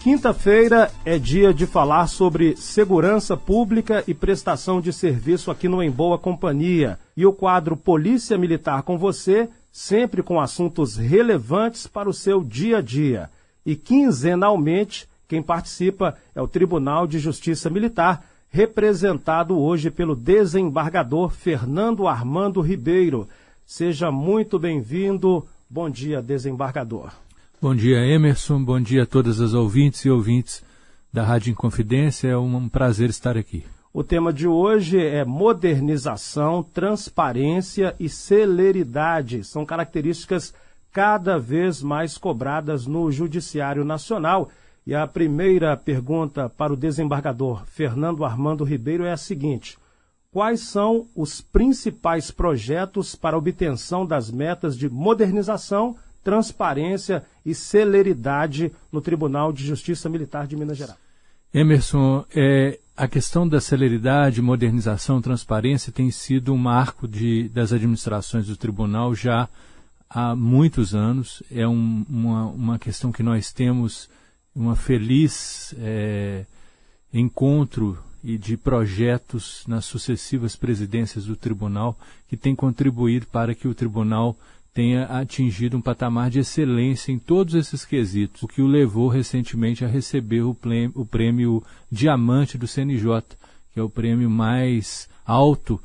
Quinta-feira é dia de falar sobre segurança pública e prestação de serviço aqui no Em Boa Companhia. E o quadro Polícia Militar com você, sempre com assuntos relevantes para o seu dia a dia. E quinzenalmente, quem participa é o Tribunal de Justiça Militar, representado hoje pelo desembargador Fernando Armando Ribeiro. Seja muito bem-vindo. Bom dia, desembargador. Bom dia, Emerson. Bom dia a todas as ouvintes e ouvintes da Rádio Inconfidência. É um prazer estar aqui. O tema de hoje é modernização, transparência e celeridade. São características cada vez mais cobradas no Judiciário Nacional. E a primeira pergunta para o desembargador Fernando Armando Ribeiro é a seguinte: Quais são os principais projetos para obtenção das metas de modernização? transparência e celeridade no Tribunal de Justiça Militar de Minas Gerais. Emerson, é, a questão da celeridade, modernização, transparência tem sido um marco de, das administrações do tribunal já há muitos anos. É um, uma, uma questão que nós temos uma feliz é, encontro e de projetos nas sucessivas presidências do tribunal que tem contribuído para que o tribunal tenha atingido um patamar de excelência em todos esses quesitos, o que o levou recentemente a receber o prêmio, o prêmio Diamante do CNJ, que é o prêmio mais alto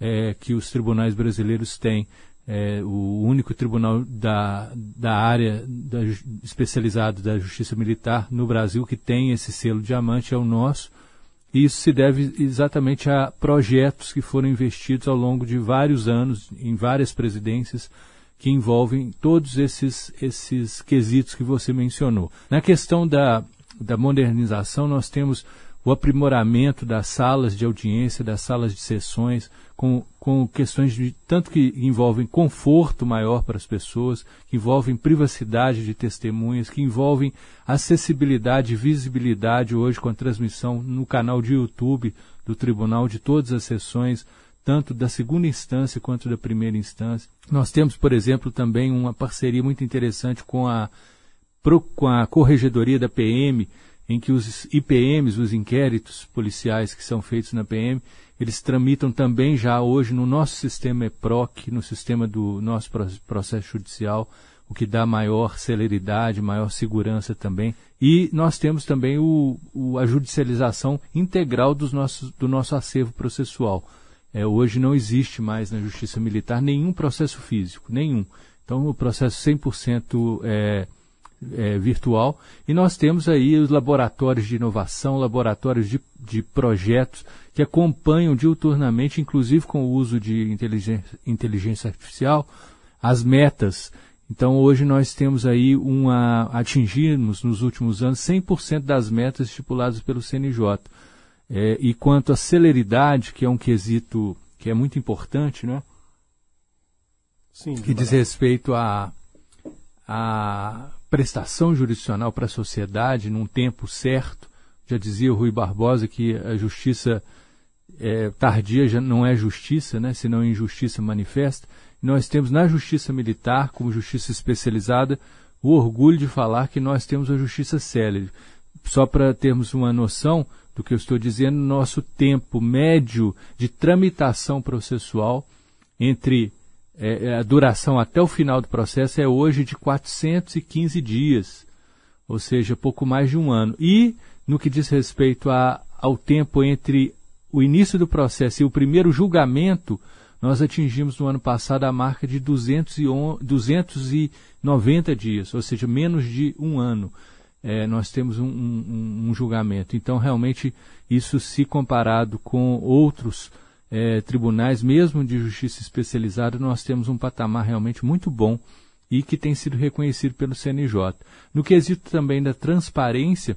é, que os tribunais brasileiros têm. É, o único tribunal da, da área da, especializado da justiça militar no Brasil que tem esse selo diamante é o nosso. E isso se deve exatamente a projetos que foram investidos ao longo de vários anos em várias presidências que envolvem todos esses, esses quesitos que você mencionou. Na questão da, da modernização, nós temos o aprimoramento das salas de audiência, das salas de sessões, com, com questões de tanto que envolvem conforto maior para as pessoas, que envolvem privacidade de testemunhas, que envolvem acessibilidade, visibilidade hoje com a transmissão no canal de YouTube do tribunal de todas as sessões, tanto da segunda instância quanto da primeira instância. Nós temos, por exemplo, também uma parceria muito interessante com a, com a Corregedoria da PM, em que os IPMs, os inquéritos policiais que são feitos na PM, eles tramitam também já hoje no nosso sistema EPROC, no sistema do nosso processo judicial, o que dá maior celeridade, maior segurança também. E nós temos também o, o, a judicialização integral dos nossos, do nosso acervo processual. É, hoje não existe mais na justiça militar nenhum processo físico, nenhum. Então, o processo 100% é, é, virtual. E nós temos aí os laboratórios de inovação, laboratórios de, de projetos que acompanham diuturnamente, inclusive com o uso de inteligência, inteligência artificial, as metas. Então, hoje nós temos aí uma. atingimos nos últimos anos 100% das metas estipuladas pelo CNJ. É, e quanto à celeridade, que é um quesito que é muito importante, né? Sim, que diz respeito à a, prestação jurisdicional para a sociedade num tempo certo. Já dizia o Rui Barbosa que a justiça é, tardia já não é justiça, né, senão injustiça manifesta. Nós temos na justiça militar, como justiça especializada, o orgulho de falar que nós temos a justiça célere. Só para termos uma noção, do que eu estou dizendo, nosso tempo médio de tramitação processual entre é, é a duração até o final do processo é hoje de 415 dias, ou seja, pouco mais de um ano. E, no que diz respeito a, ao tempo entre o início do processo e o primeiro julgamento, nós atingimos no ano passado a marca de 290 dias, ou seja, menos de um ano é, nós temos um, um, um, julgamento. Então, realmente, isso se comparado com outros é, tribunais, mesmo de justiça especializada, nós temos um patamar realmente muito bom e que tem sido reconhecido pelo CNJ. No quesito também da transparência,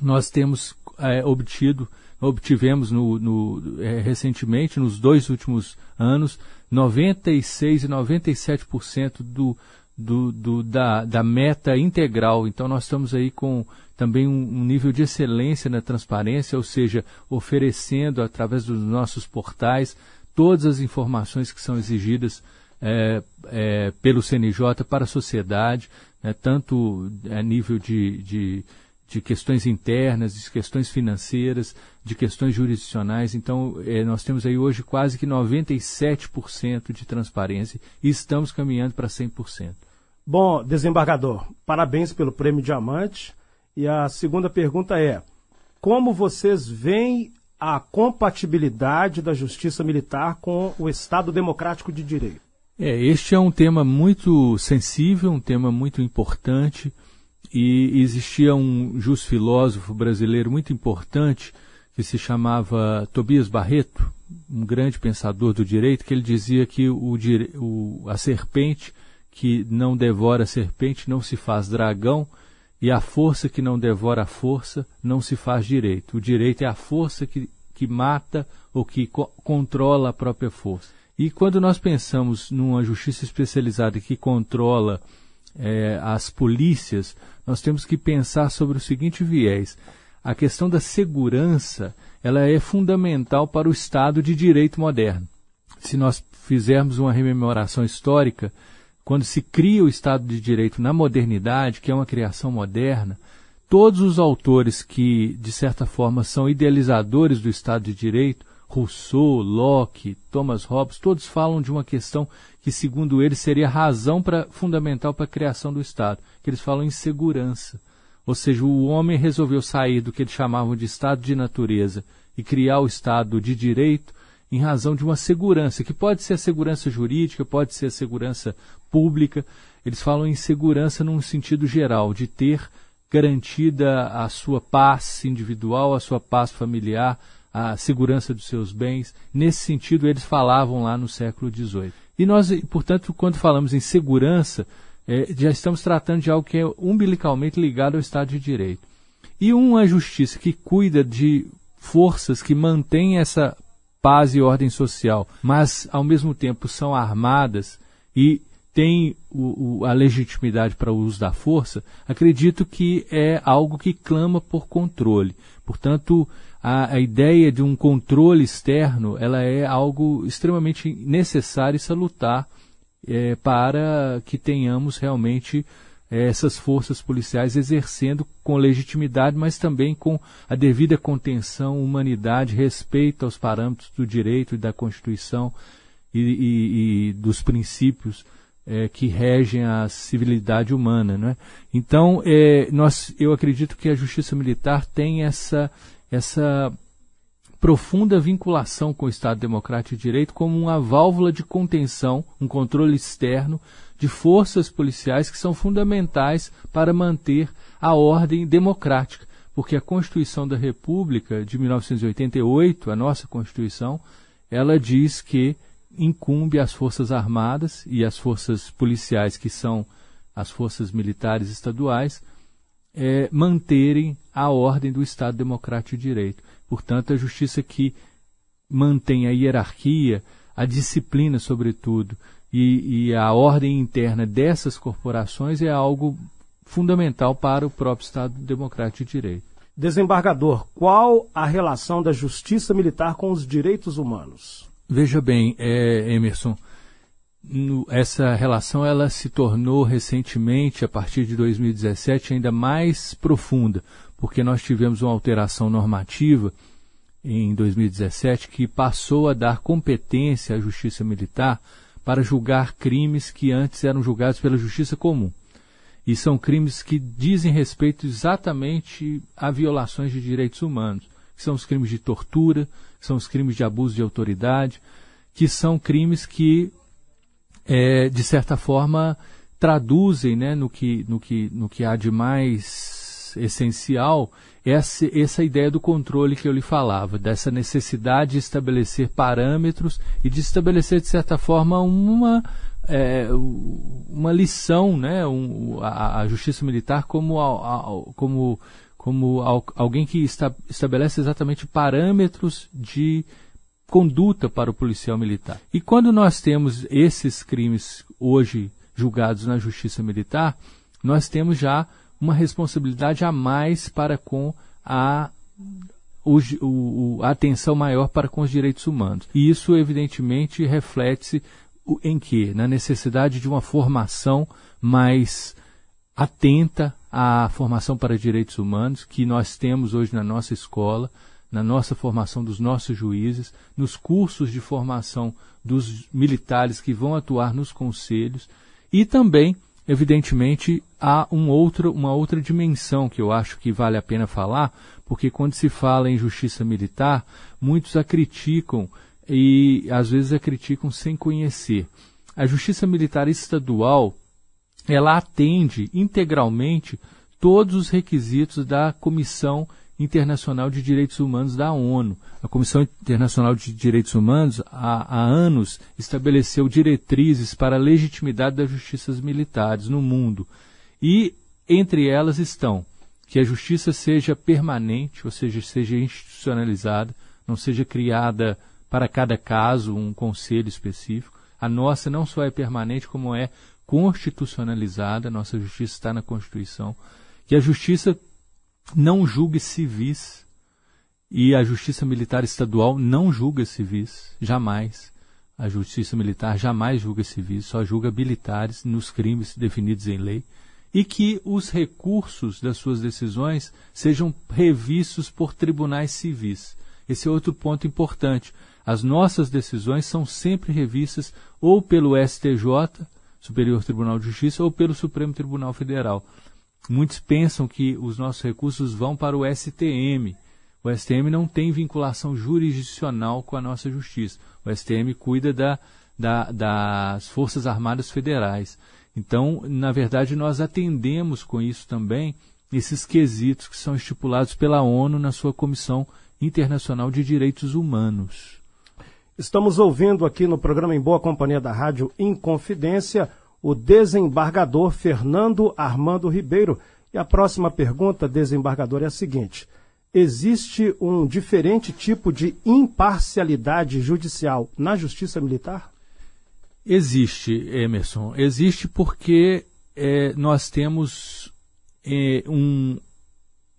nós temos é, obtido obtivemos no, no, é, recentemente, nos dois últimos anos, 96 e 97% do, do, do, da, da meta integral. Então, nós estamos aí com também um, um, nível de excelência na transparência, ou seja, oferecendo através dos nossos portais todas as informações que são exigidas é, é, pelo CNJ para a sociedade, né, tanto a nível de, de de questões internas, de questões financeiras, de questões jurisdicionais. Então, é, nós temos aí hoje quase que 97% de transparência e estamos caminhando para 100%. Bom, desembargador, parabéns pelo Prêmio Diamante. E a segunda pergunta é: como vocês veem a compatibilidade da justiça militar com o Estado Democrático de Direito? É, este é um tema muito sensível, um tema muito importante e existia um filósofo brasileiro muito importante que se chamava Tobias Barreto, um grande pensador do direito, que ele dizia que o, o, a serpente que não devora a serpente não se faz dragão, e a força que não devora a força não se faz direito. O direito é a força que, que mata ou que co controla a própria força. E quando nós pensamos numa justiça especializada que controla é, as polícias, nós temos que pensar sobre o seguinte viés. A questão da segurança, ela é fundamental para o Estado de Direito moderno. Se nós fizermos uma rememoração histórica, quando se cria o Estado de Direito na modernidade, que é uma criação moderna, todos os autores que, de certa forma, são idealizadores do Estado de Direito, Rousseau, Locke, Thomas Hobbes, todos falam de uma questão que, segundo eles, seria razão pra, fundamental para a criação do Estado, que eles falam em segurança. Ou seja, o homem resolveu sair do que eles chamavam de Estado de natureza e criar o Estado de direito em razão de uma segurança, que pode ser a segurança jurídica, pode ser a segurança pública. Eles falam em segurança num sentido geral, de ter garantida a sua paz individual, a sua paz familiar, a segurança dos seus bens. Nesse sentido, eles falavam lá no século XVIII. E nós, portanto, quando falamos em segurança, é, já estamos tratando de algo que é umbilicalmente ligado ao Estado de Direito. E uma justiça que cuida de forças que mantêm essa paz e ordem social, mas ao mesmo tempo são armadas e têm o, o, a legitimidade para o uso da força, acredito que é algo que clama por controle. Portanto, a, a ideia de um controle externo ela é algo extremamente necessário e salutar é, para que tenhamos realmente é, essas forças policiais exercendo com legitimidade, mas também com a devida contenção, humanidade, respeito aos parâmetros do direito e da Constituição e, e, e dos princípios é, que regem a civilidade humana. Né? Então, é, nós, eu acredito que a justiça militar tem essa essa profunda vinculação com o Estado Democrático de Direito como uma válvula de contenção, um controle externo de forças policiais que são fundamentais para manter a ordem democrática, porque a Constituição da República de 1988, a nossa Constituição, ela diz que incumbe às Forças Armadas e às forças policiais que são as forças militares estaduais é, manterem a ordem do Estado Democrático de Direito. Portanto, a justiça que mantém a hierarquia, a disciplina, sobretudo, e, e a ordem interna dessas corporações é algo fundamental para o próprio Estado Democrático de Direito. Desembargador, qual a relação da justiça militar com os direitos humanos? Veja bem, é, Emerson, no, essa relação ela se tornou recentemente, a partir de 2017, ainda mais profunda, porque nós tivemos uma alteração normativa em 2017 que passou a dar competência à Justiça Militar para julgar crimes que antes eram julgados pela Justiça Comum. E são crimes que dizem respeito exatamente a violações de direitos humanos, que são os crimes de tortura, que são os crimes de abuso de autoridade, que são crimes que é, de certa forma, traduzem né, no, que, no, que, no que há de mais essencial essa, essa ideia do controle que eu lhe falava, dessa necessidade de estabelecer parâmetros e de estabelecer, de certa forma, uma, é, uma lição, né, um, a, a, justiça militar como, a, a, como, como alguém que esta, estabelece exatamente parâmetros de conduta para o policial militar. E quando nós temos esses crimes hoje julgados na justiça militar, nós temos já uma responsabilidade a mais para com a, o, o, a atenção maior para com os direitos humanos. E isso, evidentemente, reflete-se em que? Na necessidade de uma formação mais atenta à formação para direitos humanos que nós temos hoje na nossa escola, na nossa formação dos nossos juízes, nos cursos de formação dos militares que vão atuar nos conselhos e também, evidentemente, há um outro, uma outra dimensão que eu acho que vale a pena falar, porque quando se fala em justiça militar, muitos a criticam e às vezes a criticam sem conhecer. A justiça militar estadual, ela atende integralmente todos os requisitos da comissão Internacional de Direitos Humanos da ONU. A Comissão Internacional de Direitos Humanos, há, há anos, estabeleceu diretrizes para a legitimidade das justiças militares no mundo. E entre elas estão que a justiça seja permanente, ou seja, seja institucionalizada, não seja criada para cada caso um conselho específico. A nossa não só é permanente, como é constitucionalizada, a nossa justiça está na Constituição. Que a justiça não julgue civis e a Justiça Militar Estadual não julga civis, jamais. A Justiça Militar jamais julga civis, só julga militares nos crimes definidos em lei e que os recursos das suas decisões sejam revistos por tribunais civis. Esse é outro ponto importante. As nossas decisões são sempre revistas ou pelo STJ, Superior Tribunal de Justiça, ou pelo Supremo Tribunal Federal. Muitos pensam que os nossos recursos vão para o STM. O STM não tem vinculação jurisdicional com a nossa justiça. O STM cuida da, da, das Forças Armadas Federais. Então, na verdade, nós atendemos com isso também esses quesitos que são estipulados pela ONU na sua Comissão Internacional de Direitos Humanos. Estamos ouvindo aqui no programa Em Boa Companhia da Rádio Inconfidência o desembargador Fernando Armando Ribeiro. E a próxima pergunta, desembargador, é a seguinte: existe um diferente tipo de imparcialidade judicial na justiça militar? Existe, Emerson. Existe porque é, nós temos é, um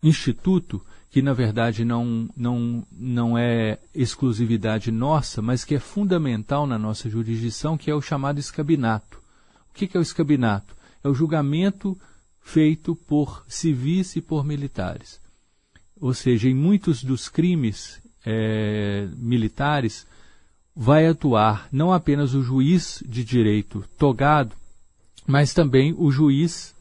instituto que, na verdade, não, não, não é exclusividade nossa, mas que é fundamental na nossa jurisdição, que é o chamado escabinato que, que é o escabinato? É o julgamento feito por civis e por militares. Ou seja, em muitos dos crimes é, militares, vai atuar não apenas o juiz de direito togado, mas também o juiz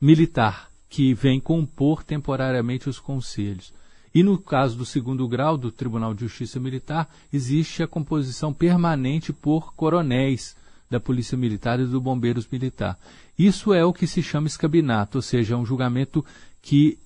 militar, que vem compor temporariamente os conselhos. E no caso do segundo grau do Tribunal de Justiça Militar, existe a composição permanente por coronéis, da Polícia Militar e do Bombeiros Militar. Isso é o que se chama escabinato, ou seja, é um julgamento que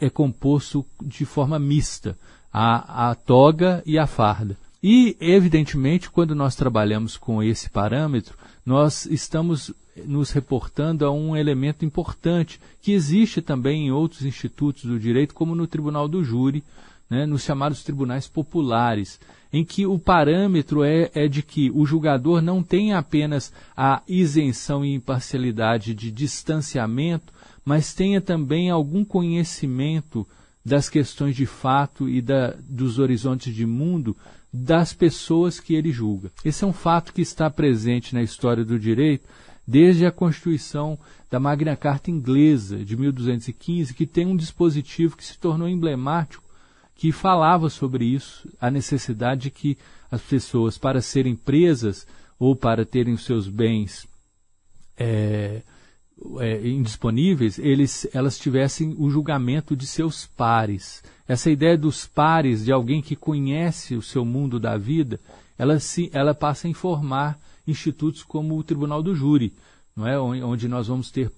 é composto de forma mista, a, a toga e a farda. E, evidentemente, quando nós trabalhamos com esse parâmetro, nós estamos nos reportando a um elemento importante que existe também em outros institutos do direito, como no Tribunal do Júri, né, nos chamados tribunais populares, em que o parâmetro é, é de que o julgador não tem apenas a isenção e imparcialidade de distanciamento, mas tenha também algum conhecimento das questões de fato e da, dos horizontes de mundo das pessoas que ele julga. Esse é um fato que está presente na história do direito desde a Constituição da Magna Carta inglesa de 1215, que tem um dispositivo que se tornou emblemático que falava sobre isso, a necessidade de que as pessoas, para serem presas ou para terem os seus bens é, é, indisponíveis, eles, elas tivessem o julgamento de seus pares. Essa ideia dos pares, de alguém que conhece o seu mundo da vida, ela, se, ela passa a informar institutos como o Tribunal do Júri, não é? onde nós vamos ter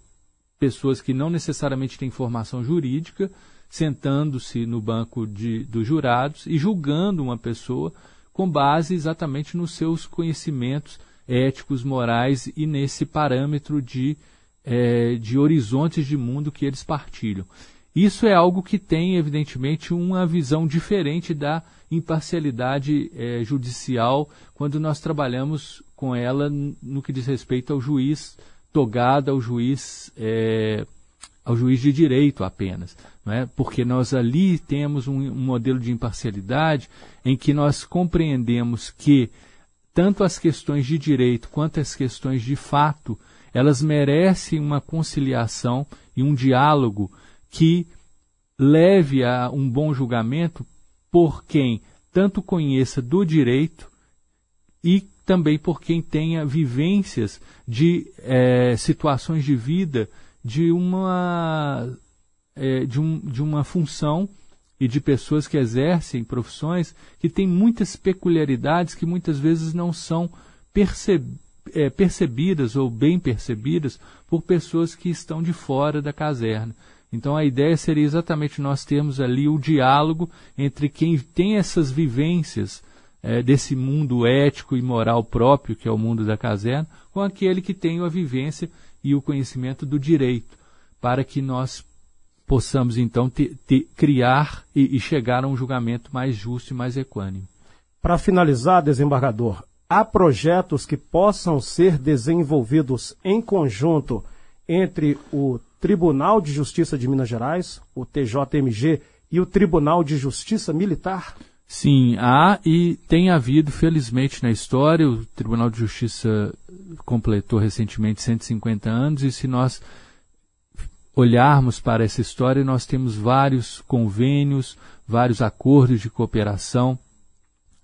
pessoas que não necessariamente têm formação jurídica, sentando-se no banco de, dos jurados e julgando uma pessoa com base exatamente nos seus conhecimentos éticos, morais e nesse parâmetro de, é, de horizontes de mundo que eles partilham. Isso é algo que tem, evidentemente, uma visão diferente da imparcialidade é, judicial quando nós trabalhamos com ela no que diz respeito ao juiz togado, ao juiz é, ao juiz de direito apenas, é? porque nós ali temos um, um modelo de imparcialidade em que nós compreendemos que tanto as questões de direito quanto as questões de fato, elas merecem uma conciliação e um diálogo que leve a um bom julgamento por quem tanto conheça do direito e também por quem tenha vivências de é, situações de vida de uma, é, de, um, de uma função e de pessoas que exercem profissões que têm muitas peculiaridades que muitas vezes não são percebidas é, percebidas ou bem percebidas por pessoas que estão de fora da caserna. Então a ideia seria exatamente nós termos ali o diálogo entre quem tem essas vivências é, desse mundo ético e moral próprio, que é o mundo da caserna, com aquele que tem a vivência e o conhecimento do direito, para que nós possamos então te, te, criar e, e chegar a um julgamento mais justo e mais equânime. Para finalizar, desembargador, há projetos que possam ser desenvolvidos em conjunto entre o Tribunal de Justiça de Minas Gerais, o TJMG, e o Tribunal de Justiça Militar? Sim, há e tem havido, felizmente, na história. O Tribunal de Justiça completou recentemente 150 anos e se nós olharmos para essa história, nós temos vários convênios, vários acordos de cooperação,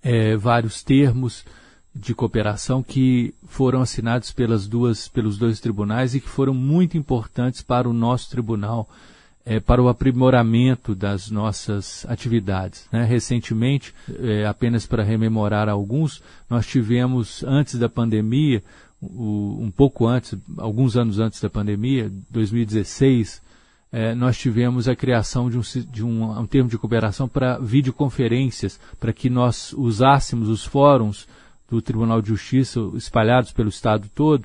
é, vários termos de cooperação que foram assinados pelas duas, pelos dois tribunais e que foram muito importantes para o nosso tribunal é, para o aprimoramento das nossas atividades. Né? Recentemente, é, apenas para rememorar alguns, nós tivemos, antes da pandemia, o, um pouco antes, alguns anos antes da pandemia, 2016, é, nós tivemos a criação de um, de um, um termo de cooperação para videoconferências, para que nós usássemos os fóruns do Tribunal de Justiça espalhados pelo Estado todo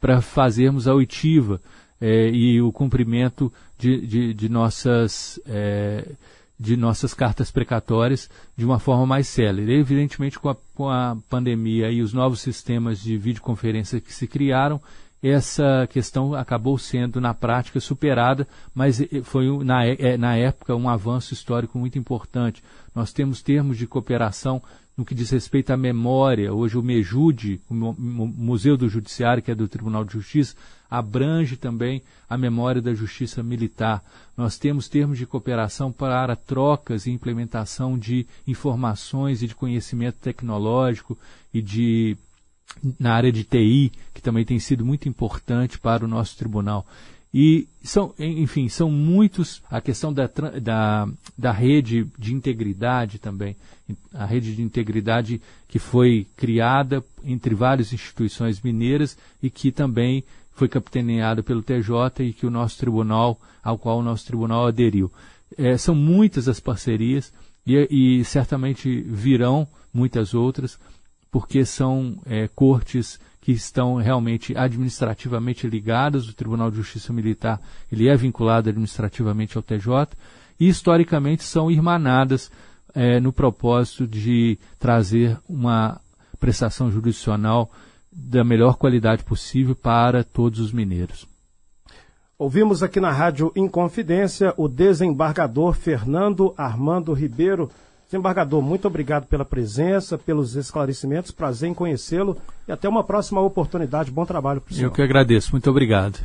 para fazermos a oitiva é, e o cumprimento de, de, de nossas, é, de nossas cartas precatórias de uma forma mais célere. Evidentemente, com a, com a pandemia e os novos sistemas de videoconferência que se criaram, essa questão acabou sendo, na prática, superada, mas foi, na, é, na época, um avanço histórico muito importante. Nós temos termos de cooperação no que diz respeito à memória. Hoje o Mejude, o Museu do Judiciário, que é do Tribunal de Justiça, abrange também a memória da justiça militar. Nós temos termos de cooperação para trocas e implementação de informações e de conhecimento tecnológico e de na área de TI, que também tem sido muito importante para o nosso tribunal. E são, enfim, são muitos a questão da, da, da rede de integridade também, a rede de integridade que foi criada entre várias instituições mineiras e que também foi capitaneada pelo TJ e que o nosso tribunal, ao qual o nosso tribunal aderiu. É, são muitas as parcerias e, e certamente virão muitas outras, porque são é, cortes que estão realmente administrativamente ligadas. O Tribunal de Justiça Militar ele é vinculado administrativamente ao TJ e historicamente são irmanadas é, no propósito de trazer uma prestação jurisdicional da melhor qualidade possível para todos os mineiros. Ouvimos aqui na Rádio Inconfidência o desembargador Fernando Armando Ribeiro. Desembargador, muito obrigado pela presença, pelos esclarecimentos, prazer em conhecê-lo e até uma próxima oportunidade. Bom trabalho para o senhor. Eu que agradeço, muito obrigado.